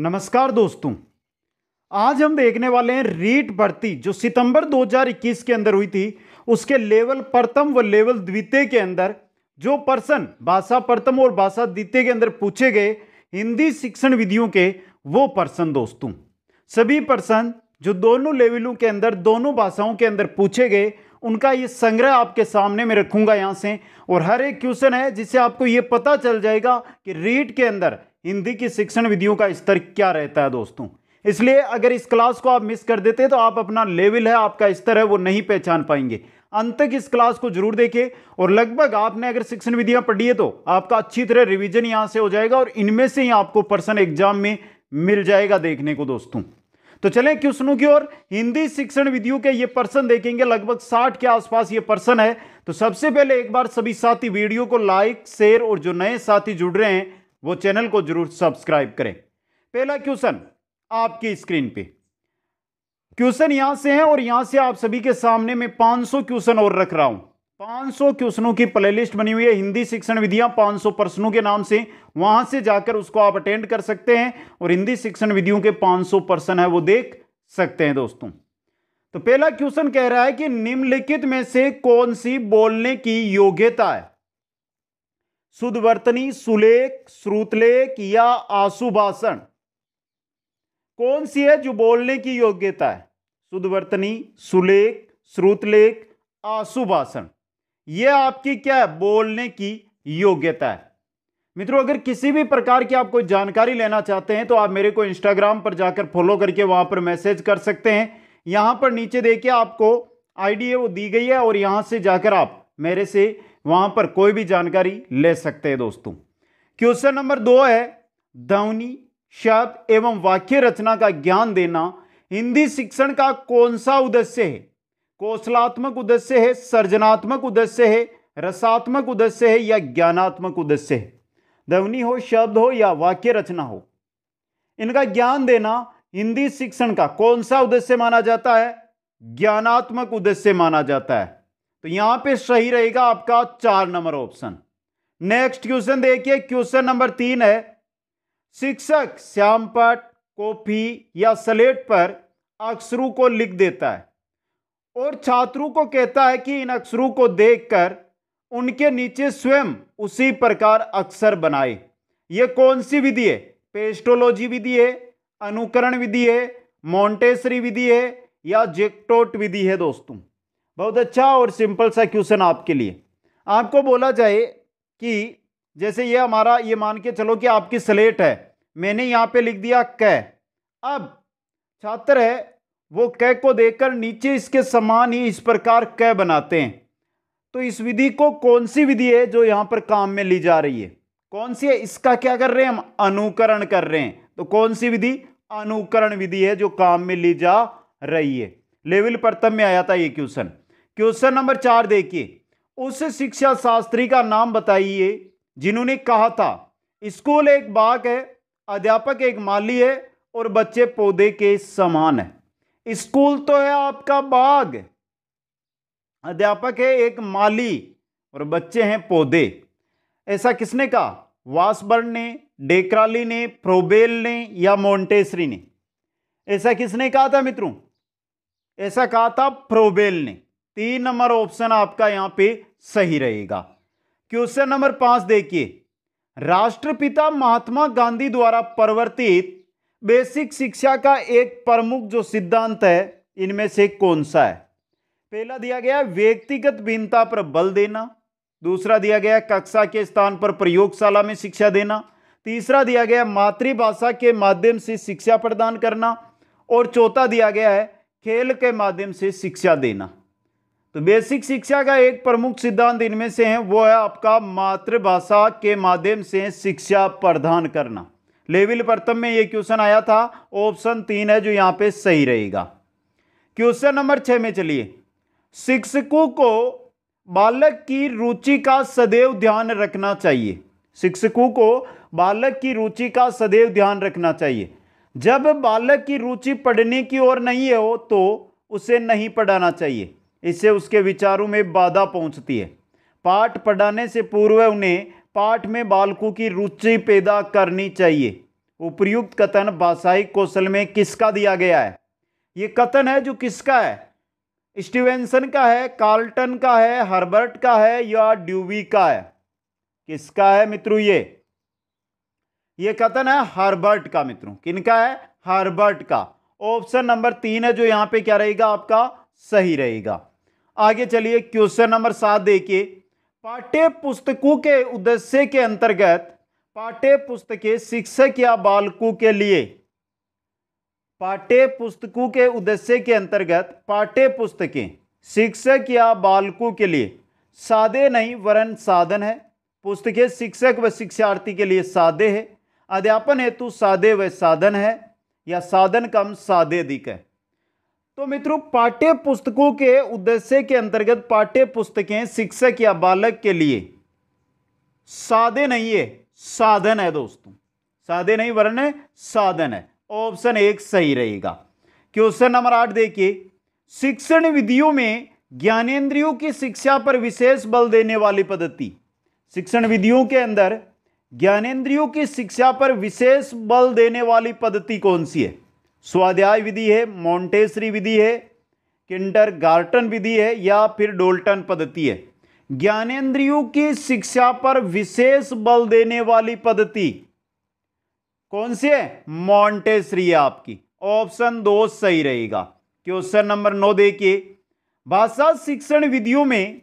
नमस्कार दोस्तों आज हम देखने वाले हैं रीट भर्ती जो सितंबर 2021 के अंदर हुई थी उसके लेवल प्रथम व लेवल द्वितीय के अंदर जो पर्सन भाषा प्रथम और भाषा द्वितीय के अंदर पूछे गए हिंदी शिक्षण विधियों के वो पर्सन दोस्तों सभी पर्सन जो दोनों लेवलों के अंदर दोनों भाषाओं के अंदर पूछे गए उनका ये संग्रह आपके सामने में रखूँगा यहाँ से और हर एक क्वेश्चन है जिससे आपको ये पता चल जाएगा कि रीट के अंदर हिंदी की शिक्षण विधियों का स्तर क्या रहता है दोस्तों इसलिए अगर इस क्लास को आप मिस कर देते तो आप अपना लेवल है आपका स्तर है वो नहीं पहचान पाएंगे अंत तक इस क्लास को जरूर देखें और लगभग आपने अगर शिक्षण विधियां पढ़ी है तो आपका अच्छी तरह रिवीजन यहां से हो जाएगा और इनमें से ही आपको पर्सन एग्जाम में मिल जाएगा देखने को दोस्तों तो चलें क्वेश्चनों की ओर हिंदी शिक्षण विधियों के ये पर्सन देखेंगे लगभग साठ के आसपास ये पर्सन है तो सबसे पहले एक बार सभी साथी वीडियो को लाइक शेयर और जो नए साथी जुड़ रहे हैं वो चैनल को जरूर सब्सक्राइब करें पहला क्वेश्चन आपकी स्क्रीन पे क्वेश्चन यहां से है और यहां से आप सभी के सामने में पांच क्वेश्चन और रख रहा हूं 500 क्वेश्चनों की प्लेलिस्ट बनी हुई है हिंदी शिक्षण विधियां 500 प्रश्नों के नाम से वहां से जाकर उसको आप अटेंड कर सकते हैं और हिंदी शिक्षण विधियों के 500 प्रश्न है वो देख सकते हैं दोस्तों तो पहला क्वेश्चन कह रहा है कि निम्नलिखित में से कौन सी बोलने की योग्यता है शुद्ध वर्तनी सुलेख श्रुतलेख या आशुभाषण कौन सी है जो बोलने की योग्यता है शुद्ध वर्तनी सुलेख श्रुतलेख आशुभाषण ये आपकी क्या है बोलने की योग्यता है मित्रों अगर किसी भी प्रकार की आप कोई जानकारी लेना चाहते हैं तो आप मेरे को इंस्टाग्राम पर जाकर फॉलो करके वहां पर मैसेज कर सकते हैं यहां पर नीचे देखिए आपको आईडी वो दी गई है और यहां से जाकर आप मेरे से वहां पर कोई भी जानकारी ले सकते हैं दोस्तों क्वेश्चन नंबर दो है धवनी शब्द एवं वाक्य रचना का ज्ञान देना हिंदी शिक्षण का कौन सा उद्देश्य है कौशलात्मक उद्देश्य है सर्जनात्मक उद्देश्य है रसात्मक उद्देश्य है या ज्ञानात्मक उद्देश्य है ध्वनि हो शब्द हो या वाक्य रचना हो इनका ज्ञान देना हिंदी शिक्षण का कौन सा उद्देश्य माना जाता है ज्ञानात्मक उद्देश्य माना जाता है तो यहां पे सही रहेगा आपका चार नंबर ऑप्शन नेक्स्ट क्वेश्चन देखिए क्वेश्चन नंबर तीन है शिक्षक श्यामपट कॉपी या स्लेट पर अक्षरों को लिख देता है और छात्रों को कहता है कि इन अक्षरों को देखकर उनके नीचे स्वयं उसी प्रकार अक्षर बनाए ये कौन सी विधि है पेस्टोलॉजी विधि है अनुकरण विधि है मोंटेसरी विधि है या जेक्टोट विधि है दोस्तों बहुत अच्छा और सिंपल सा क्वेश्चन आपके लिए आपको बोला जाए कि जैसे ये हमारा ये मान के चलो कि आपकी स्लेट है मैंने यहाँ पे लिख दिया क अब छात्र है वो कै को देकर नीचे इसके समान ही इस प्रकार कै बनाते हैं तो इस विधि को कौन सी विधि है जो यहाँ पर काम में ली जा रही है कौन सी है इसका क्या कर रहे हैं हम अनुकरण कर रहे हैं तो कौन सी विधि अनुकरण विधि है जो काम में ली जा रही है लेवल प्रथम में आया था ये क्वेश्चन क्वेश्चन नंबर चार देखिए उस शिक्षा शास्त्री का नाम बताइए जिन्होंने कहा था स्कूल एक बाग है अध्यापक एक माली है और बच्चे पौधे के समान है स्कूल तो है आपका बाग अध्यापक है एक माली और बच्चे हैं पौधे ऐसा किसने कहा वासबर्न ने डेकराली ने प्रोबेल ने या मोन्टेसरी ने ऐसा किसने कहा था मित्रों ऐसा कहा था प्रोबेल ने तीन नंबर ऑप्शन आपका यहां पे सही रहेगा क्वेश्चन नंबर पांच देखिए राष्ट्रपिता महात्मा गांधी द्वारा परिवर्तित बेसिक शिक्षा का एक प्रमुख जो सिद्धांत है इनमें से कौन सा है पहला दिया गया व्यक्तिगत भिन्नता पर बल देना दूसरा दिया गया कक्षा के स्थान पर प्रयोगशाला में शिक्षा देना तीसरा दिया गया मातृभाषा के माध्यम से शिक्षा प्रदान करना और चौथा दिया गया है खेल के माध्यम से शिक्षा देना तो बेसिक शिक्षा का एक प्रमुख सिद्धांत इनमें से है वो है आपका मातृभाषा के माध्यम से शिक्षा प्रदान करना लेविल प्रथम में ये क्वेश्चन आया था ऑप्शन तीन है जो यहाँ पे सही रहेगा क्वेश्चन नंबर छः में चलिए शिक्षकों को बालक की रुचि का सदैव ध्यान रखना चाहिए शिक्षकों को बालक की रुचि का सदैव ध्यान रखना चाहिए जब बालक की रुचि पढ़ने की ओर नहीं है हो तो उसे नहीं पढ़ाना चाहिए इससे उसके विचारों में बाधा पहुंचती है पाठ पढ़ाने से पूर्व उन्हें पाठ में बालकों की रुचि पैदा करनी चाहिए उपयुक्त कथन भाषाई कौशल में किसका दिया गया है ये कथन है जो किसका है स्टीवेंसन का है कार्ल्टन का है हर्बर्ट का है या ड्यूवी का है किसका है मित्रों ये ये कथन है हार्बर्ट का मित्रों किनका है हार्बर्ट का ऑप्शन नंबर तीन है जो यहां पे क्या रहेगा आपका सही रहेगा आगे चलिए क्वेश्चन नंबर सात देखिए पाठ्य पुस्तकों के उद्देश्य के अंतर्गत पाठ्य पुस्तकें शिक्षक या बालकों के लिए पाठ्य पुस्तकों के उद्देश्य के अंतर्गत पाठ्य पुस्तकें शिक्षक या बालकों के लिए सादे नहीं वरन साधन है पुस्तकें शिक्षक व शिक्षार्थी के लिए सादे है अध्यापन हेतु सादे व साधन है या साधन कम सादे अधिक है तो मित्रों पाठ्य पुस्तकों के उद्देश्य के अंतर्गत पाठ्य पुस्तकें शिक्षक या बालक के लिए साधे नहीं है साधन है दोस्तों साधे नहीं वर्ण है साधन है ऑप्शन एक सही रहेगा क्वेश्चन नंबर आठ देखिए शिक्षण विधियों में ज्ञानेन्द्रियों की शिक्षा पर विशेष बल देने वाली पद्धति शिक्षण विधियों के अंदर ज्ञानेन्द्रियों की शिक्षा पर विशेष बल देने वाली पद्धति कौन सी है स्वाध्याय विधि है मॉन्टेसरी विधि है किंडर गार्टन विधि है या फिर डोल्टन पद्धति है ज्ञानेन्द्रियों की शिक्षा पर विशेष बल देने वाली पद्धति कौन सी है मॉन्टेसरी है आपकी ऑप्शन दो सही रहेगा क्वेश्चन नंबर नौ देखिए भाषा शिक्षण विधियों में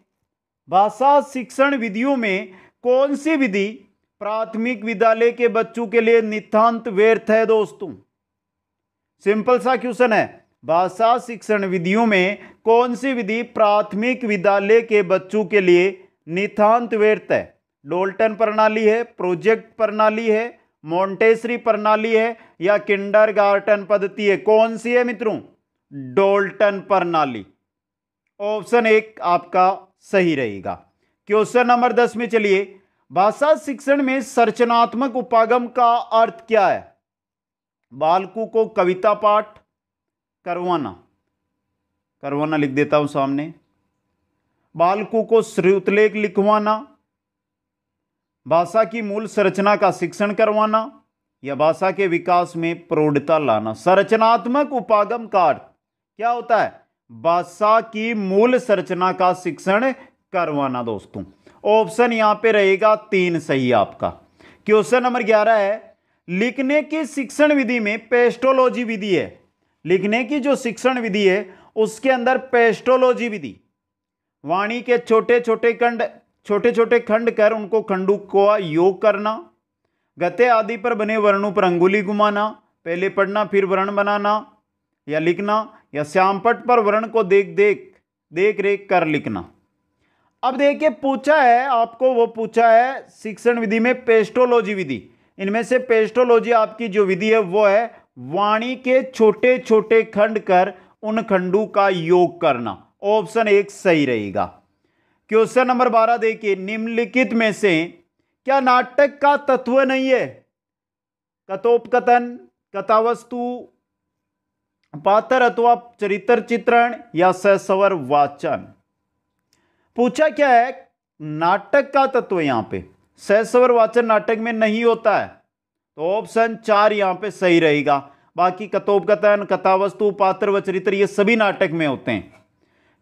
भाषा शिक्षण विधियों में कौन सी विधि प्राथमिक विद्यालय के बच्चों के लिए नितांत व्यर्थ है दोस्तों सिंपल सा क्वेश्चन है भाषा शिक्षण विधियों में कौन सी विधि प्राथमिक विद्यालय के बच्चों के लिए नितान्त व्यर्थ है डोल्टन प्रणाली है प्रोजेक्ट प्रणाली है मोन्टेसरी प्रणाली है या किंडर गार्टन पद्धति है कौन सी है मित्रों डोल्टन प्रणाली ऑप्शन एक आपका सही रहेगा क्वेश्चन नंबर दस में चलिए भाषा शिक्षण में संरचनात्मक उपागम का अर्थ क्या है बालकू को कविता पाठ करवाना करवाना लिख देता हूँ सामने बालकू को श्रुतलेख लिखवाना भाषा की मूल संरचना का शिक्षण करवाना या भाषा के विकास में प्रौढ़ता लाना संरचनात्मक उपागम कार्य क्या होता है भाषा की मूल संरचना का शिक्षण करवाना दोस्तों ऑप्शन यहां पे रहेगा तीन सही आपका क्वेश्चन नंबर ग्यारह है लिखने की शिक्षण विधि में पेस्टोलॉजी विधि है लिखने की जो शिक्षण विधि है उसके अंदर पेस्टोलॉजी विधि वाणी के छोटे छोटे खंड छोटे छोटे खंड कर उनको खंडों को योग करना गते आदि पर बने वर्णों पर अंगुली घुमाना पहले पढ़ना फिर वर्ण बनाना या लिखना या श्यामपट पर वर्ण को देख देख देख रेख कर लिखना अब देखिए पूछा है आपको वो पूछा है शिक्षण विधि में पेस्टोलॉजी विधि इनमें से पेस्टोलॉजी आपकी जो विधि है वो है वाणी के छोटे छोटे खंड कर उन खंडों का योग करना ऑप्शन एक सही रहेगा क्वेश्चन नंबर बारह देखिए निम्नलिखित में से क्या नाटक का तत्व नहीं है कथोपकथन कथावस्तु पात्र अथवा चरित्र चित्रण या सवर वाचन पूछा क्या है नाटक का तत्व यहां पे सहसवर वाचन नाटक में नहीं होता है तो ऑप्शन चार यहाँ पे सही रहेगा बाकी कथोपकथन कथावस्तु पात्र व चरित्र ये सभी नाटक में होते हैं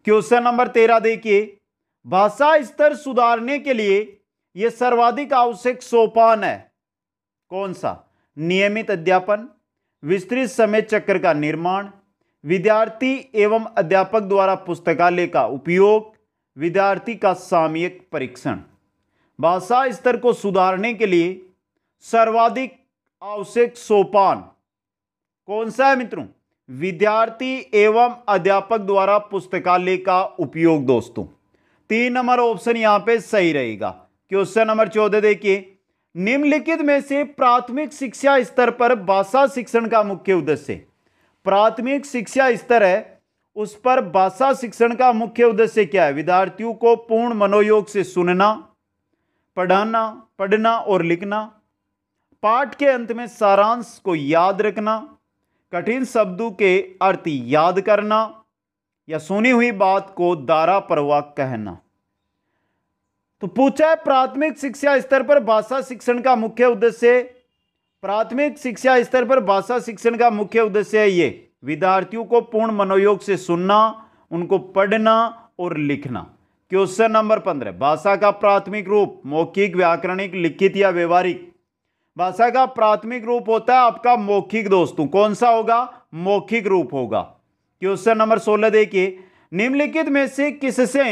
क्वेश्चन नंबर तेरह देखिए भाषा स्तर सुधारने के लिए यह सर्वाधिक आवश्यक सोपान है कौन सा नियमित अध्यापन विस्तृत समय चक्र का निर्माण विद्यार्थी एवं अध्यापक द्वारा पुस्तकालय का उपयोग विद्यार्थी का सामयिक परीक्षण भाषा स्तर को सुधारने के लिए सर्वाधिक आवश्यक सोपान कौन सा है मित्रों विद्यार्थी एवं अध्यापक द्वारा पुस्तकालय का उपयोग दोस्तों तीन नंबर ऑप्शन यहां पे सही रहेगा क्वेश्चन नंबर चौदह देखिए निम्नलिखित में से प्राथमिक शिक्षा स्तर पर भाषा शिक्षण का मुख्य उद्देश्य प्राथमिक शिक्षा स्तर है उस पर भाषा शिक्षण का मुख्य उद्देश्य क्या है विद्यार्थियों को पूर्ण मनोयोग से सुनना पढ़ाना पढ़ना और लिखना पाठ के अंत में सारांश को याद रखना कठिन शब्दों के अर्थ याद करना या सुनी हुई बात को दारा परवा कहना तो पूछा है प्राथमिक शिक्षा स्तर पर भाषा शिक्षण का मुख्य उद्देश्य प्राथमिक शिक्षा स्तर पर भाषा शिक्षण का मुख्य उद्देश्य है ये विद्यार्थियों को पूर्ण मनोयोग से सुनना उनको पढ़ना और लिखना क्वेश्चन नंबर पंद्रह भाषा का प्राथमिक रूप मौखिक व्याकरणिक लिखित या व्यवहारिक भाषा का प्राथमिक रूप होता है आपका मौखिक दोस्तों कौन सा होगा मौखिक रूप होगा क्वेश्चन नंबर सोलह देखिए निम्नलिखित में से किससे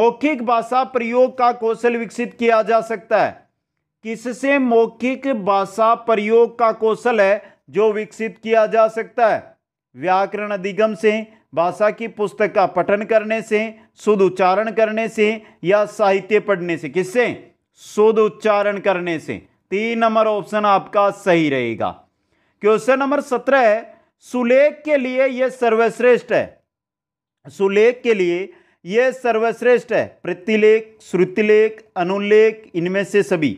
मौखिक भाषा प्रयोग का कौशल विकसित किया जा सकता है किससे मौखिक भाषा प्रयोग का कौशल है जो विकसित किया जा सकता है व्याकरण अधिगम से भाषा की पुस्तक का पठन करने से शुद्ध उच्चारण करने से या साहित्य पढ़ने से किससे शुद्ध उच्चारण करने से तीन नंबर ऑप्शन आपका सही रहेगा क्वेश्चन नंबर सत्रह है सुलेख के लिए यह सर्वश्रेष्ठ है सुलेख के लिए यह सर्वश्रेष्ठ है प्रतिलेख श्रुतिलेख अनुलेख इनमें से सभी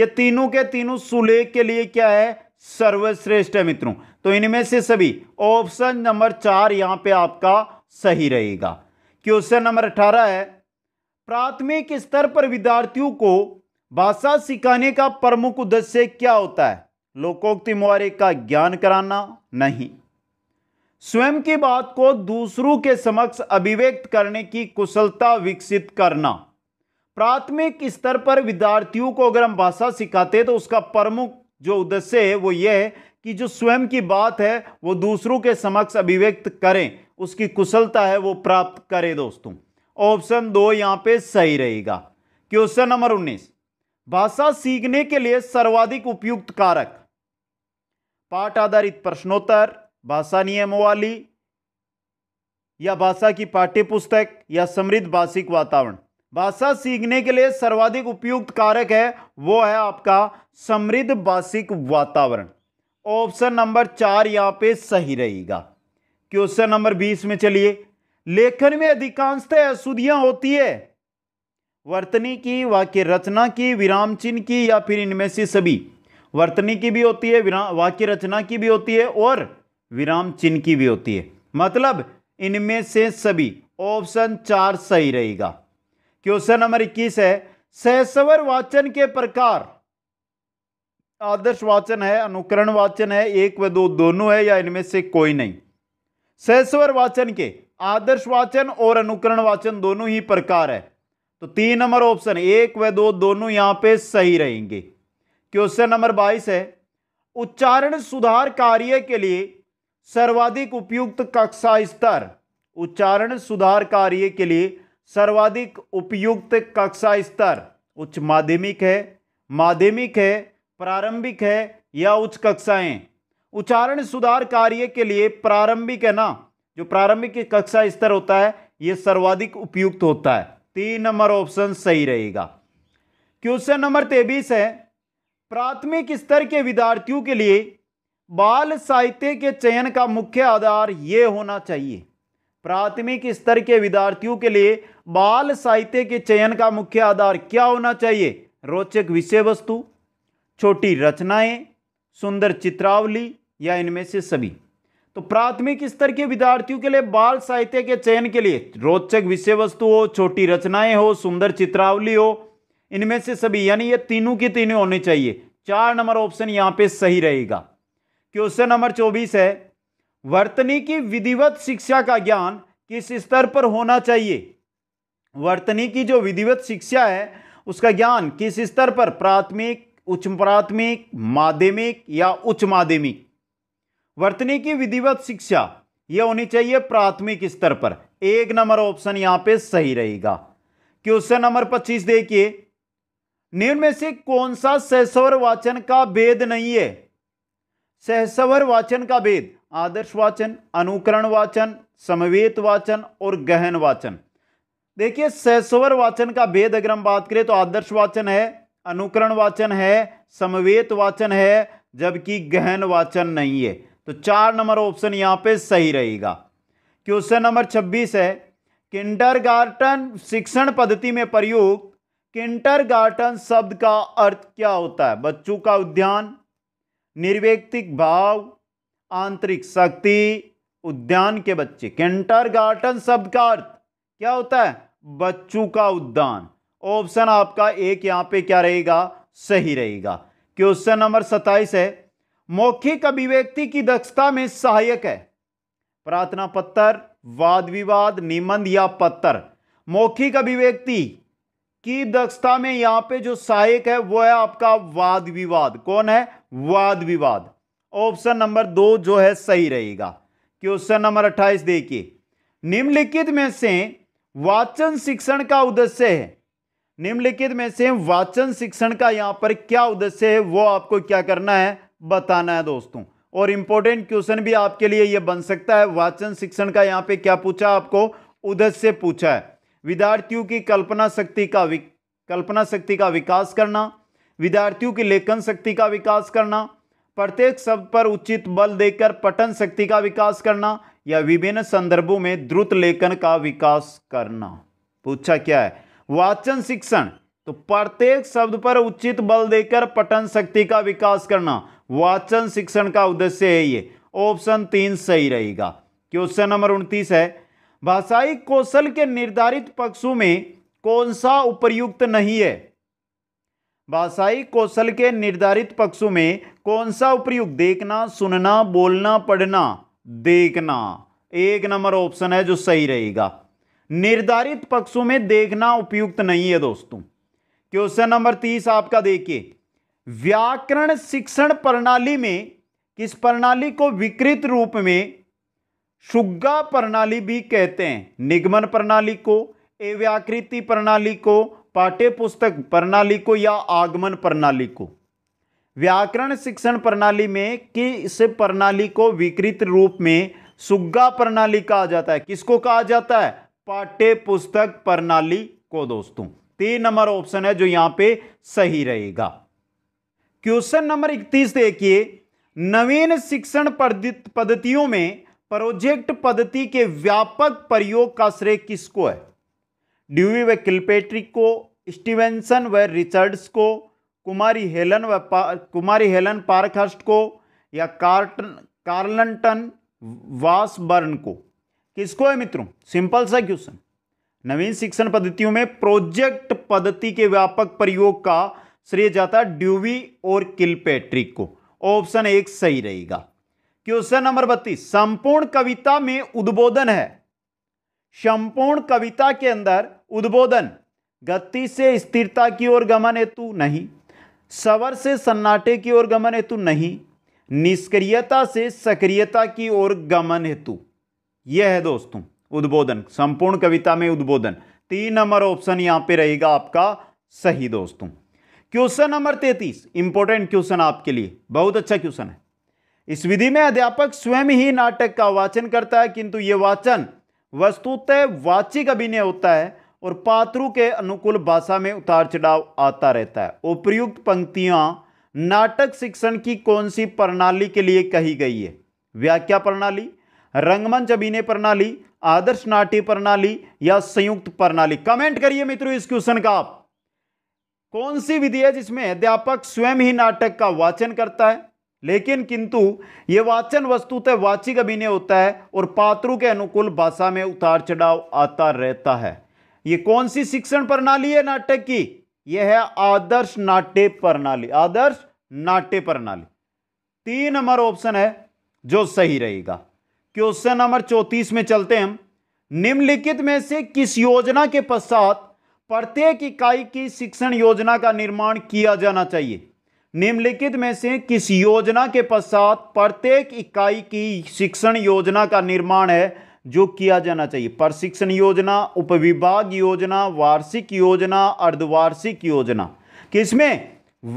ये तीनों के तीनों सुलेख के लिए क्या है सर्वश्रेष्ठ है मित्रों तो इनमें से सभी ऑप्शन नंबर चार यहां पे आपका सही रहेगा क्वेश्चन नंबर अठारह है प्राथमिक स्तर पर विद्यार्थियों को भाषा सिखाने का प्रमुख उद्देश्य क्या होता है लोकोक्ति मुहारे का ज्ञान कराना नहीं स्वयं की बात को दूसरों के समक्ष अभिव्यक्त करने की कुशलता विकसित करना प्राथमिक स्तर पर विद्यार्थियों को अगर हम भाषा सिखाते तो उसका प्रमुख जो उद्देश्य है वो यह है कि जो स्वयं की बात है वो दूसरों के समक्ष अभिव्यक्त करें उसकी कुशलता है वो प्राप्त करें दोस्तों ऑप्शन दो यहाँ पे सही रहेगा क्वेश्चन नंबर उन्नीस भाषा सीखने के लिए सर्वाधिक उपयुक्त कारक पाठ आधारित प्रश्नोत्तर भाषा नियमावली या भाषा की पाठ्य पुस्तक या समृद्ध भाषिक वातावरण भाषा सीखने के लिए सर्वाधिक उपयुक्त कारक है वो है आपका समृद्ध भाषिक वातावरण ऑप्शन नंबर चार यहां पे सही रहेगा क्वेश्चन नंबर बीस में चलिए लेखन में अधिकांशतः अशुद्धियां होती है वर्तनी की वाक्य रचना की विराम चिन्ह की या फिर इनमें से सभी वर्तनी की भी होती है वाक्य रचना की भी होती है और विराम चिन्ह की भी होती है मतलब इनमें से सभी ऑप्शन चार सही रहेगा क्वेश्चन नंबर इक्कीस है सहसवर वाचन के प्रकार आदर्श वाचन है अनुकरण वाचन है एक व दो दोनों है या इनमें से कोई नहीं सहस्वर वाचन के आदर्श वाचन और अनुकरण वाचन दोनों ही प्रकार है तो तीन नंबर ऑप्शन एक व दो दोनों यहां पे सही रहेंगे क्वेश्चन नंबर बाईस है उच्चारण सुधार कार्य के लिए सर्वाधिक उपयुक्त कक्षा स्तर उच्चारण सुधार कार्य के लिए सर्वाधिक उपयुक्त कक्षा स्तर उच्च माध्यमिक है माध्यमिक है प्रारंभिक है या उच्च कक्षाएं उच्चारण सुधार कार्य के लिए प्रारंभिक है ना जो प्रारंभिक कक्षा स्तर होता है यह सर्वाधिक उपयुक्त होता है तीन नंबर ऑप्शन सही रहेगा क्वेश्चन नंबर तेबीस है प्राथमिक स्तर के विद्यार्थियों के लिए बाल साहित्य के चयन का मुख्य आधार ये होना चाहिए प्राथमिक स्तर के विद्यार्थियों के लिए बाल साहित्य के चयन का मुख्य आधार क्या होना चाहिए रोचक विषय वस्तु छोटी रचनाएं सुंदर चित्रावली या इनमें से सभी तो प्राथमिक स्तर के विद्यार्थियों के लिए बाल साहित्य के चयन के लिए रोचक विषय वस्तु हो छोटी रचनाएं हो सुंदर चित्रावली हो इनमें से सभी यानी ये तीनों की तीनों होनी चाहिए चार नंबर ऑप्शन यहाँ पे सही रहेगा क्वेश्चन नंबर चौबीस है वर्तनी की विधिवत शिक्षा का ज्ञान किस स्तर पर होना चाहिए वर्तनी की जो विधिवत शिक्षा है उसका ज्ञान किस स्तर पर प्राथमिक उच्च प्राथमिक माध्यमिक या उच्च माध्यमिक वर्तनी की विधिवत शिक्षा यह होनी चाहिए प्राथमिक स्तर पर एक नंबर ऑप्शन यहां पे सही रहेगा क्वेश्चन नंबर पच्चीस देखिए निम्न में से कौन सा सहसवर वाचन का भेद नहीं है सहसवर वाचन का भेद आदर्श वाचन अनुकरण वाचन समवेत वाचन और गहन वाचन देखिए सहसवर वाचन का भेद अगर हम बात करें तो आदर्श वाचन है अनुकरण वाचन है समवेत वाचन है जबकि गहन वाचन नहीं है तो चार नंबर ऑप्शन यहाँ पे सही रहेगा क्वेश्चन नंबर छब्बीस है किंटरगार्टन शिक्षण पद्धति में प्रयोग किंटरगार्टन शब्द का अर्थ क्या होता है बच्चों का उद्यान निर्व्यक्तिक भाव आंतरिक शक्ति उद्यान के बच्चे किंटरगार्टन शब्द का अर्थ क्या होता है बच्चों का उद्यान ऑप्शन आपका एक यहां पे क्या रहेगा सही रहेगा क्वेश्चन नंबर सत्ताईस है मौखिक अभिव्यक्ति की दक्षता में सहायक है प्रार्थना पत्थर वाद विवाद निबंध या पत्थर मौखिक अभिव्यक्ति की दक्षता में यहां पे जो सहायक है वो है आपका वाद विवाद कौन है वाद विवाद ऑप्शन नंबर दो जो है सही रहेगा क्वेश्चन नंबर अट्ठाईस देखिए निम्नलिखित में से वाचन शिक्षण का उद्देश्य है निम्नलिखित में से वाचन शिक्षण का यहाँ पर क्या उद्देश्य है वो आपको क्या करना है बताना है दोस्तों और इंपॉर्टेंट क्वेश्चन भी आपके लिए ये बन सकता है वाचन शिक्षण का यहाँ पे क्या पूछा आपको उद्देश्य पूछा है विद्यार्थियों की कल्पना शक्ति का कल्पना शक्ति का विकास करना विद्यार्थियों की लेखन शक्ति का विकास करना प्रत्येक शब्द पर उचित बल देकर पठन शक्ति का विकास करना या विभिन्न संदर्भों में द्रुत लेखन का विकास करना पूछा क्या है वाचन शिक्षण तो प्रत्येक शब्द पर उचित बल देकर पठन शक्ति का विकास करना वाचन शिक्षण का उद्देश्य है ये ऑप्शन तीन सही रहेगा क्वेश्चन नंबर उनतीस है भाषाई कौशल के निर्धारित पक्षों में कौन सा उपयुक्त नहीं है भाषाई कौशल के निर्धारित पक्षों में कौन सा उपयुक्त देखना सुनना बोलना पढ़ना देखना एक नंबर ऑप्शन है जो सही रहेगा निर्धारित पक्षों में देखना उपयुक्त नहीं है दोस्तों क्वेश्चन नंबर तीस आपका देखिए व्याकरण शिक्षण प्रणाली में किस प्रणाली को विकृत रूप में सुग्गा प्रणाली भी कहते हैं निगमन प्रणाली को एव्याकृति प्रणाली को पाठ्य पुस्तक प्रणाली को या आगमन प्रणाली को व्याकरण शिक्षण प्रणाली में किस प्रणाली को विकृत रूप में सुग्गा प्रणाली कहा जाता है किसको कहा जाता है पाठ्य पुस्तक प्रणाली को दोस्तों तीन नंबर ऑप्शन है जो यहां पे सही रहेगा क्वेश्चन नंबर इकतीस देखिए नवीन शिक्षण पद्धतियों में प्रोजेक्ट पद्धति के व्यापक प्रयोग का श्रेय किसको है ड्यूवी व किलपेट्रिक को स्टीवेंसन व रिचर्ड्स को कुमारी हेलन व कुमारी हेलन पार्कहर्स्ट को या कार्टन कार्लटन वासबर्न को किसको है मित्रों सिंपल सा क्वेश्चन नवीन शिक्षण पद्धतियों में प्रोजेक्ट पद्धति के व्यापक प्रयोग का श्रेय जाता ड्यूवी और किलपैट्रिक को ऑप्शन एक सही रहेगा क्वेश्चन नंबर बत्तीस संपूर्ण कविता में उद्बोधन है संपूर्ण कविता के अंदर उद्बोधन गति से स्थिरता की ओर गमन हेतु नहीं सवर से सन्नाटे की ओर गमन हेतु नहीं निष्क्रियता से सक्रियता की ओर गमन हेतु यह है दोस्तों उद्बोधन संपूर्ण कविता में उद्बोधन तीन नंबर ऑप्शन यहां पे रहेगा आपका सही दोस्तों क्वेश्चन नंबर तैतीस इंपॉर्टेंट क्वेश्चन आपके लिए बहुत अच्छा क्वेश्चन है इस विधि में अध्यापक स्वयं ही नाटक का वाचन करता है किंतु यह वाचन वस्तुतः वाचिक अभिनय होता है और पात्रों के अनुकूल भाषा में उतार चढ़ाव आता रहता है उपयुक्त पंक्तियां नाटक शिक्षण की कौन सी प्रणाली के लिए कही गई है व्याख्या प्रणाली रंगमंच अभिनय प्रणाली आदर्श नाट्य प्रणाली या संयुक्त प्रणाली कमेंट करिए मित्रों इस क्वेश्चन का आप कौन सी विधि है जिसमें अध्यापक स्वयं ही नाटक का वाचन करता है लेकिन किंतु यह वाचन वस्तुतः वाचिक अभिनय होता है और पात्रों के अनुकूल भाषा में उतार चढ़ाव आता रहता है यह कौन सी शिक्षण प्रणाली है नाटक की यह है आदर्श नाट्य प्रणाली आदर्श नाट्य प्रणाली तीन नंबर ऑप्शन है जो सही रहेगा क्वेश्चन नंबर चौतीस में चलते हैं निम्नलिखित में से किस योजना के पश्चात प्रत्येक इकाई की शिक्षण योजना का निर्माण किया जाना चाहिए निम्नलिखित में से किस योजना के पश्चात प्रत्येक इकाई की शिक्षण योजना का निर्माण है जो किया जाना चाहिए प्रशिक्षण योजना उपविभाग योजना वार्षिक योजना अर्धवार्षिक योजना किसमें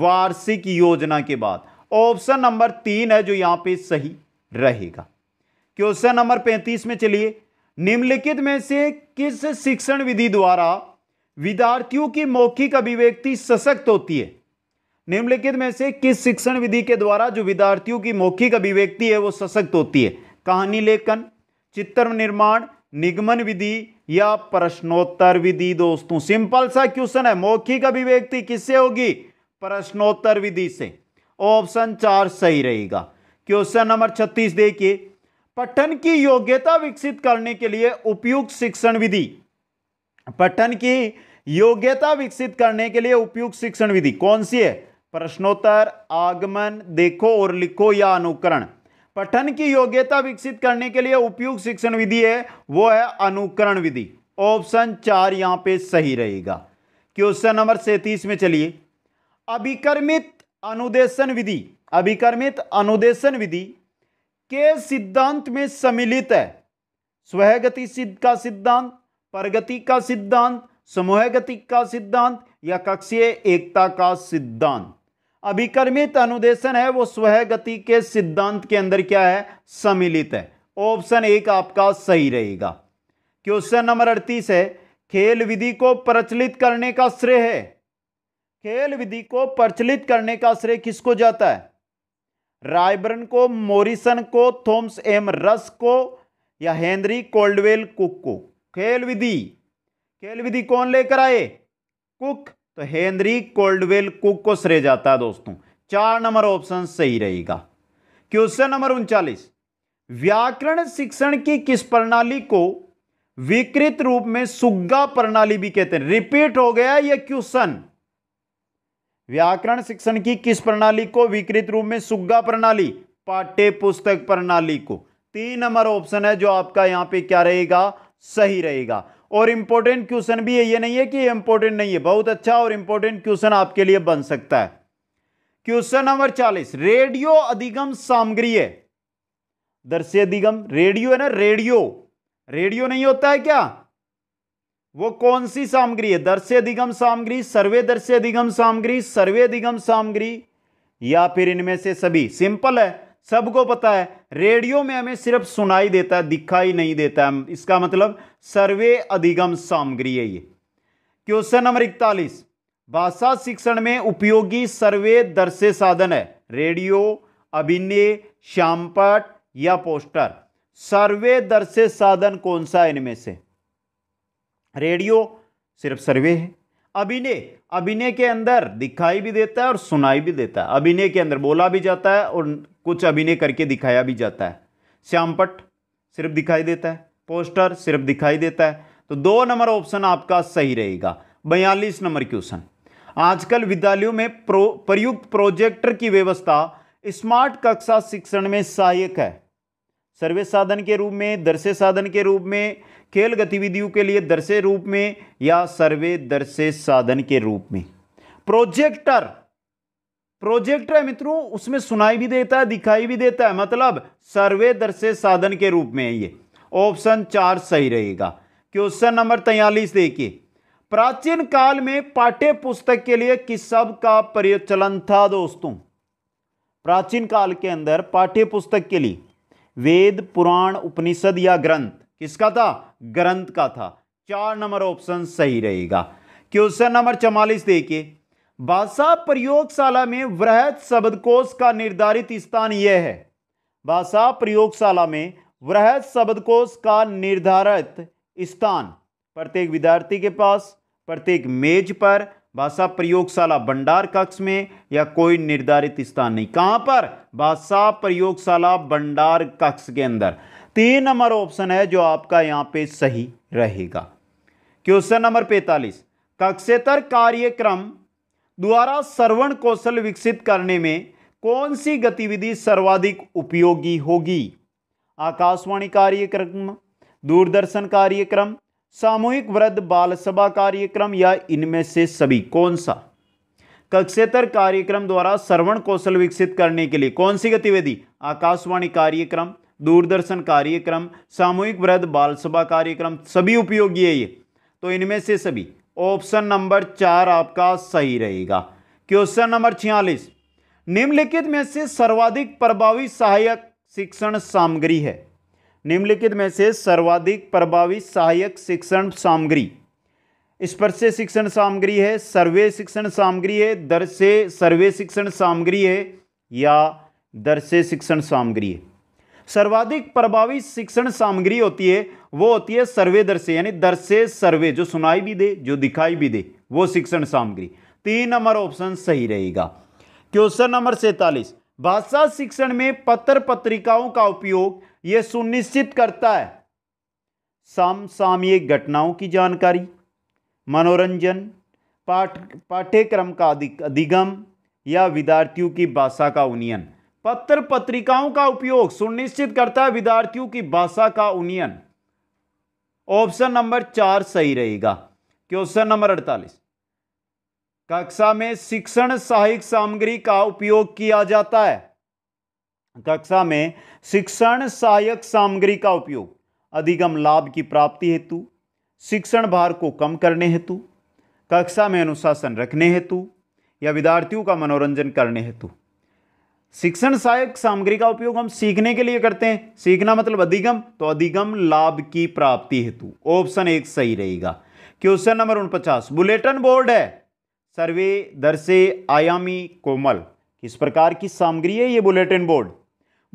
वार्षिक योजना के बाद ऑप्शन नंबर तीन है जो यहां पे सही रहेगा क्वेश्चन नंबर पैंतीस में चलिए निम्नलिखित में से किस शिक्षण विधि द्वारा विद्यार्थियों की मौखिक अभिव्यक्ति सशक्त होती है निम्नलिखित में से किस शिक्षण विधि के द्वारा जो विद्यार्थियों की मौखिक अभिव्यक्ति है वो सशक्त होती है कहानी लेखन चित्र निर्माण निगमन विधि या प्रश्नोत्तर विधि दोस्तों सिंपल सा क्वेश्चन है मौखिक अभिव्यक्ति किससे होगी प्रश्नोत्तर विधि से ऑप्शन चार सही रहेगा क्वेश्चन नंबर छत्तीस देखिए पठन की योग्यता विकसित करने के लिए उपयुक्त शिक्षण विधि पठन की योग्यता विकसित करने के लिए उपयुक्त शिक्षण विधि कौन सी है प्रश्नोत्तर आगमन देखो और लिखो या अनुकरण पठन की योग्यता विकसित करने के लिए उपयुक्त शिक्षण विधि है वो है अनुकरण विधि ऑप्शन चार यहां पे सही रहेगा क्वेश्चन नंबर सैतीस में चलिए अभिकर्मित अनुदेशन विधि अभिक्रमित अनुदेशन विधि के सिद्धांत में सम्मिलित है स्वगति सिद्ध का सिद्धांत प्रगति का सिद्धांत समूह गति का सिद्धांत या कक्षीय एकता का सिद्धांत अभिकर्मित अनुदेशन है वो स्वह गति के सिद्धांत के अंदर क्या है सम्मिलित है ऑप्शन एक आपका सही रहेगा क्वेश्चन नंबर अड़तीस है खेल विधि को प्रचलित करने का श्रेय है खेल विधि को प्रचलित करने का श्रेय किसको जाता है रायबर्न को मोरिसन को थॉम्स एम रस को या हेनरी कोल्डवेल कुक को खेल विधि खेल विधि कौन लेकर आए कुक तो हेनरी कोल्डवेल कुक को श्रेय जाता है दोस्तों चार नंबर ऑप्शन सही रहेगा क्वेश्चन नंबर उनचालीस व्याकरण शिक्षण की किस प्रणाली को विकृत रूप में सुग्गा प्रणाली भी कहते हैं रिपीट हो गया यह क्वेश्चन व्याकरण शिक्षण की किस प्रणाली को विकृत रूप में सुग्गा प्रणाली पाठ्य पुस्तक प्रणाली को तीन नंबर ऑप्शन है जो आपका यहाँ पे क्या रहेगा सही रहेगा और इंपॉर्टेंट क्वेश्चन भी है ये नहीं है कि इंपॉर्टेंट नहीं है बहुत अच्छा और इंपॉर्टेंट क्वेश्चन आपके लिए बन सकता है क्वेश्चन नंबर चालीस रेडियो अधिगम सामग्री है दर्शी अधिगम रेडियो है ना रेडियो रेडियो नहीं होता है क्या वो कौन सी सामग्री है दर्श्य अधिगम सामग्री सर्वे दर्श्य अधिगम सामग्री सर्वे अधिगम सामग्री या फिर इनमें से सभी सिंपल है सबको पता है रेडियो में हमें सिर्फ सुनाई देता है दिखाई नहीं देता है इसका मतलब सर्वे अधिगम सामग्री है ये क्वेश्चन नंबर इकतालीस भाषा शिक्षण में उपयोगी सर्वे दर्शे साधन है रेडियो अभिनय श्यामपट या पोस्टर सर्वे दर्शे साधन कौन सा इनमें से रेडियो सिर्फ सर्वे है अभिनय अभिनय के अंदर दिखाई भी देता है और सुनाई भी देता है अभिनय के अंदर बोला भी जाता है और कुछ अभिनय करके दिखाया भी जाता है श्यामपट सिर्फ दिखाई देता है पोस्टर सिर्फ दिखाई देता है तो दो नंबर ऑप्शन आपका सही रहेगा बयालीस नंबर क्वेश्चन आजकल विद्यालयों में प्रो, प्रयुक्त प्रोजेक्टर की व्यवस्था स्मार्ट कक्षा शिक्षण में सहायक है सर्वे साधन के रूप में दर्शे साधन के रूप में खेल गतिविधियों के लिए दर्शे रूप में या सर्वे दर्शे साधन के रूप में प्रोजेक्टर प्रोजेक्टर है मित्रों उसमें सुनाई भी देता है दिखाई भी देता है मतलब सर्वे दर्शे साधन के रूप में है ये ऑप्शन चार सही रहेगा क्वेश्चन नंबर तैयलीस देखिए प्राचीन काल में पाठ्य पुस्तक के लिए किस शब्द का प्रचलन था दोस्तों प्राचीन काल के अंदर पाठ्य पुस्तक के लिए वेद पुराण उपनिषद या ग्रंथ किसका था ग्रंथ का था चार नंबर ऑप्शन सही रहेगा क्वेश्चन नंबर चौवालीस देखिए भाषा प्रयोगशाला में वृहत शब्दकोश का निर्धारित स्थान यह है भाषा प्रयोगशाला में वृहत शब्दकोश का निर्धारित स्थान प्रत्येक विद्यार्थी के पास प्रत्येक मेज पर भाषा प्रयोगशाला भंडार कक्ष में या कोई निर्धारित स्थान नहीं कहां पर भाषा प्रयोगशाला भंडार कक्ष के अंदर तीन नंबर ऑप्शन है जो आपका यहां पे सही रहेगा क्वेश्चन नंबर पैंतालीस कक्षेतर कार्यक्रम द्वारा श्रवण कौशल विकसित करने में कौन सी गतिविधि सर्वाधिक उपयोगी होगी आकाशवाणी कार्यक्रम दूरदर्शन कार्यक्रम सामूहिक वृद्ध बाल सभा कार्यक्रम या इनमें से सभी कौन सा कक्षेतर कार्यक्रम द्वारा श्रवण कौशल विकसित करने के लिए कौन सी गतिविधि आकाशवाणी कार्यक्रम दूरदर्शन कार्यक्रम सामूहिक वृद्ध बाल सभा कार्यक्रम सभी उपयोगी है ये तो इनमें से सभी ऑप्शन नंबर चार आपका सही रहेगा क्वेश्चन नंबर छियालीस निम्नलिखित में से सर्वाधिक प्रभावी सहायक शिक्षण सामग्री है निम्नलिखित में से सर्वाधिक प्रभावी सहायक शिक्षण सामग्री स्पर्श शिक्षण सामग्री है सर्वे शिक्षण सामग्री है दर से सर्वे शिक्षण सामग्री है या दर से शिक्षण सामग्री है सर्वाधिक प्रभावी शिक्षण सामग्री होती है वो होती है सर्वे दर से यानी दर से सर्वे जो सुनाई भी दे जो दिखाई भी दे वो शिक्षण सामग्री तीन नंबर ऑप्शन सही रहेगा क्वेश्चन नंबर सैतालीस भाषा शिक्षण में पत्र पत्रिकाओं का उपयोग ये सुनिश्चित करता है समसामयिक घटनाओं की जानकारी मनोरंजन पाठ पाठ्यक्रम का अधिगम या विद्यार्थियों की भाषा का उन्नयन पत्र पत्रिकाओं का उपयोग सुनिश्चित करता है विद्यार्थियों की भाषा का उन्नयन ऑप्शन नंबर चार सही रहेगा क्वेश्चन नंबर अड़तालीस कक्षा में शिक्षण सहायक सामग्री का उपयोग किया जाता है कक्षा में शिक्षण सहायक सामग्री का उपयोग अधिगम लाभ की प्राप्ति हेतु शिक्षण भार को कम करने हेतु कक्षा में अनुशासन रखने हेतु या विद्यार्थियों का मनोरंजन करने हेतु शिक्षण सहायक सामग्री का उपयोग हम सीखने के लिए करते हैं सीखना मतलब अधिगम तो अधिगम लाभ की प्राप्ति हेतु ऑप्शन एक सही रहेगा क्वेश्चन नंबर उनपचास बुलेटिन बोर्ड है सर्वे दर्शे आयामी कोमल किस प्रकार की सामग्री है ये बुलेटिन बोर्ड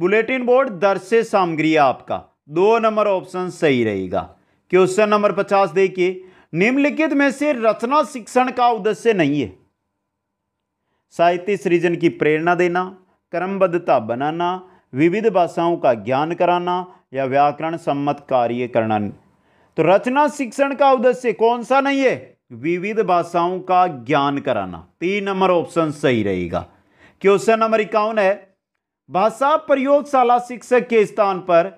बुलेटिन बोर्ड दर्शे सामग्री है आपका दो नंबर ऑप्शन सही रहेगा क्वेश्चन नंबर पचास देखिए निम्नलिखित में से रचना शिक्षण का उद्देश्य नहीं है साहित्य सृजन की प्रेरणा देना क्रमबद्धता बनाना विविध भाषाओं का ज्ञान कराना या व्याकरण सम्मत कार्य करना तो रचना शिक्षण का उद्देश्य कौन सा नहीं है विविध भाषाओं का ज्ञान कराना तीन नंबर ऑप्शन सही रहेगा क्वेश्चन नंबर इक्यावन है भाषा प्रयोगशाला शिक्षक के स्थान पर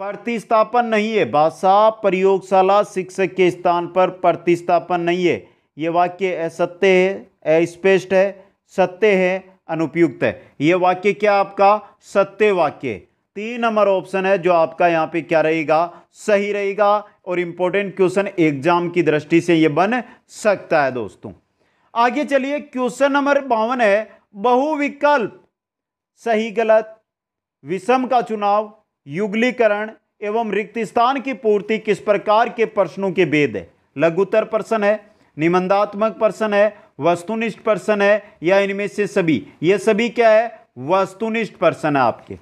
प्रतिस्थापन नहीं है भाषा प्रयोगशाला शिक्षक के स्थान पर प्रतिस्थापन नहीं है ये वाक्य असत्य है अस्पष्ट है सत्य है अनुपयुक्त है ये वाक्य क्या आपका सत्य वाक्य तीन नंबर ऑप्शन है जो आपका यहाँ पे क्या रहेगा सही रहेगा और इंपॉर्टेंट क्वेश्चन एग्जाम की दृष्टि से ये बन सकता है दोस्तों आगे चलिए क्वेश्चन नंबर बावन है बहुविकल्प सही गलत विषम का चुनाव युगलीकरण एवं रिक्त स्थान की पूर्ति किस प्रकार के प्रश्नों के भेद है लघुतर प्रश्न है निबंधात्मक प्रश्न है वस्तुनिष्ठ प्रश्न है या इनमें से सभी ये सभी क्या है वस्तुनिष्ठ प्रश्न है आपके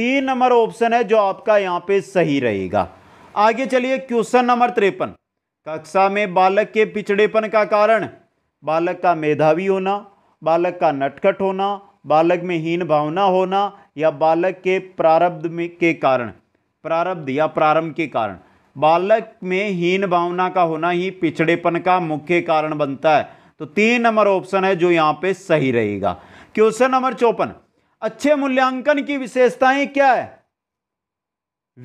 तीन नंबर ऑप्शन है जो आपका यहाँ पे सही रहेगा आगे चलिए क्वेश्चन नंबर तिरपन कक्षा में बालक के पिछड़ेपन का कारण बालक का मेधावी होना बालक का नटखट होना बालक में हीन भावना होना या बालक के प्रारब्ध के कारण प्रारब्ध या प्रारंभ के कारण बालक में हीन भावना का होना ही पिछड़ेपन का मुख्य कारण बनता है तो तीन नंबर ऑप्शन है जो यहाँ पे सही रहेगा क्वेश्चन नंबर चौपन अच्छे मूल्यांकन की विशेषताएं क्या है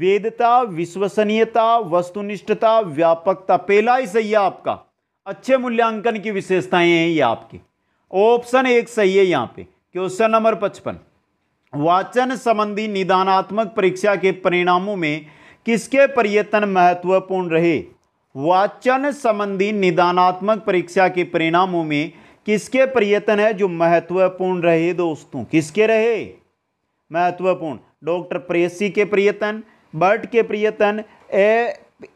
वेदता विश्वसनीयता वस्तुनिष्ठता व्यापकता पहला ही सही है आपका अच्छे मूल्यांकन की विशेषताएं हैं ये आपकी ऑप्शन एक सही है यहाँ पे क्वेश्चन नंबर पचपन वाचन संबंधी निदानात्मक परीक्षा के परिणामों में किसके प्रयत्न महत्वपूर्ण रहे वाचन संबंधी निदानात्मक परीक्षा के परिणामों में किसके प्रयत्न है जो महत्वपूर्ण रहे दोस्तों किसके रहे महत्वपूर्ण डॉक्टर प्रेसी के प्रयत्न बर्ट के प्रयत्न ए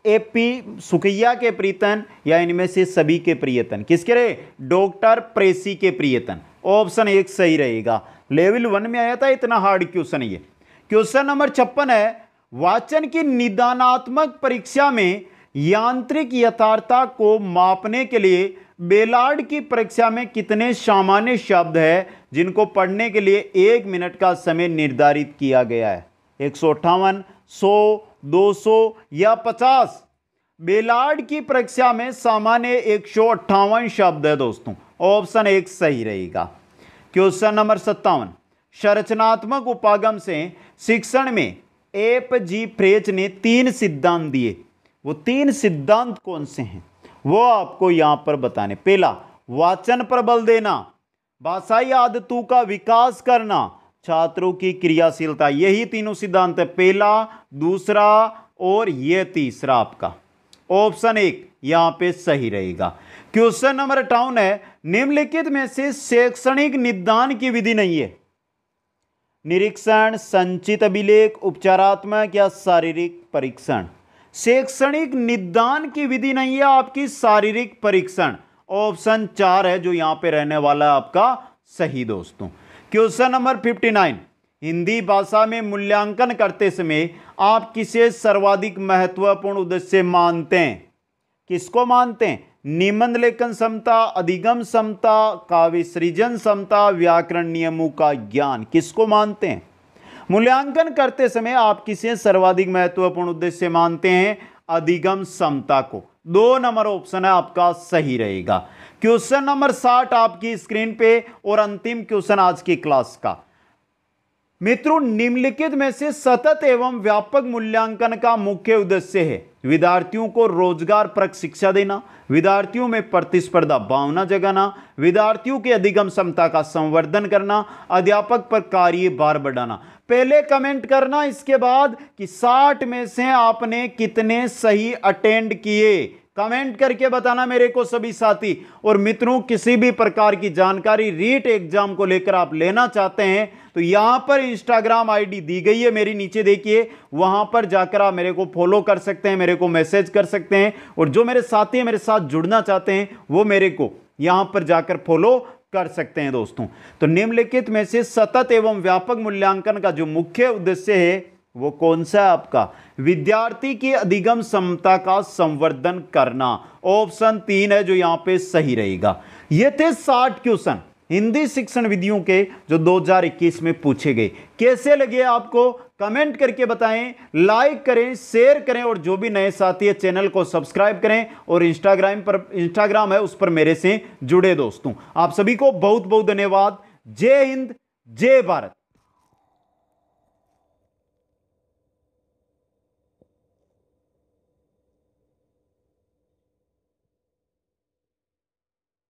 ए पी सुखिया के प्रीतन या इनमें से सभी के प्रियतन किसके रहे डॉक्टर प्रेसी के प्रियतन ऑप्शन एक सही रहेगा लेवल वन में आया था इतना हार्ड क्वेश्चन ये क्वेश्चन नंबर छप्पन है वाचन की निदानात्मक परीक्षा में यांत्रिक यथार्थता को मापने के लिए बेलार्ड की परीक्षा में कितने सामान्य शब्द है जिनको पढ़ने के लिए एक मिनट का समय निर्धारित किया गया है एक सौ अट्ठावन सौ दो सौ या पचास बेलार्ड की परीक्षा में सामान्य एक सौ अट्ठावन शब्द है दोस्तों ऑप्शन एक सही रहेगा क्वेश्चन नंबर सत्तावन संरचनात्मक उपागम से शिक्षण में एप जी फ्रेच ने तीन सिद्धांत दिए वो तीन सिद्धांत कौन से हैं वो आपको यहाँ पर बताने पहला वाचन पर बल देना भाषाई आदतों का विकास करना छात्रों की क्रियाशीलता यही तीनों सिद्धांत है पहला दूसरा और ये तीसरा आपका ऑप्शन एक यहाँ पे सही रहेगा क्वेश्चन नंबर अठावन है निम्नलिखित में से शैक्षणिक निदान की विधि नहीं है निरीक्षण संचित अभिलेख उपचारात्मक या शारीरिक परीक्षण शैक्षणिक निदान की विधि नहीं है आपकी शारीरिक परीक्षण ऑप्शन चार है जो यहां पे रहने वाला है आपका सही दोस्तों question number fifty nine Hindi भाषा में मूल्यांकन करते समय आप किसे सर्वाधिक महत्वपूर्ण उद्देश्य मानते हैं किसको मानते हैं निबंध लेखन क्षमता अधिगम समता काव्य सृजन क्षमता व्याकरण नियमों का ज्ञान किसको मानते हैं मूल्यांकन करते समय आप किसे सर्वाधिक महत्वपूर्ण उद्देश्य मानते हैं अधिगम समता को दो नंबर ऑप्शन है आपका सही रहेगा क्वेश्चन नंबर साठ आपकी स्क्रीन पे और अंतिम क्वेश्चन आज की क्लास का मित्रों निम्नलिखित में से सतत एवं व्यापक मूल्यांकन का मुख्य उद्देश्य है विद्यार्थियों को रोजगार परक शिक्षा देना विद्यार्थियों में प्रतिस्पर्धा भावना जगाना विद्यार्थियों के अधिगम क्षमता का संवर्धन करना अध्यापक पर कार्य बार बढ़ाना पहले कमेंट करना इसके बाद कि 60 में से आपने कितने सही अटेंड किए कमेंट करके बताना मेरे को सभी साथी और मित्रों किसी भी प्रकार की जानकारी रीट एग्जाम को लेकर आप लेना चाहते हैं तो यहां पर इंस्टाग्राम आईडी दी गई है मेरी नीचे देखिए वहां पर जाकर आप मेरे को फॉलो कर सकते हैं मेरे को मैसेज कर सकते हैं और जो मेरे साथी मेरे साथ जुड़ना चाहते हैं वो मेरे को यहां पर जाकर फॉलो कर सकते हैं दोस्तों तो निम्नलिखित में से सतत एवं व्यापक मूल्यांकन का जो मुख्य उद्देश्य है वो कौन सा है आपका विद्यार्थी की अधिगम क्षमता का संवर्धन करना ऑप्शन तीन है जो यहां पे सही रहेगा ये थे साठ क्वेश्चन हिंदी शिक्षण विधियों के जो 2021 में पूछे गए कैसे लगे आपको कमेंट करके बताएं लाइक करें शेयर करें और जो भी नए साथी है चैनल को सब्सक्राइब करें और इंस्टाग्राम पर इंस्टाग्राम है उस पर मेरे से जुड़े दोस्तों आप सभी को बहुत बहुत धन्यवाद जय हिंद जय भारत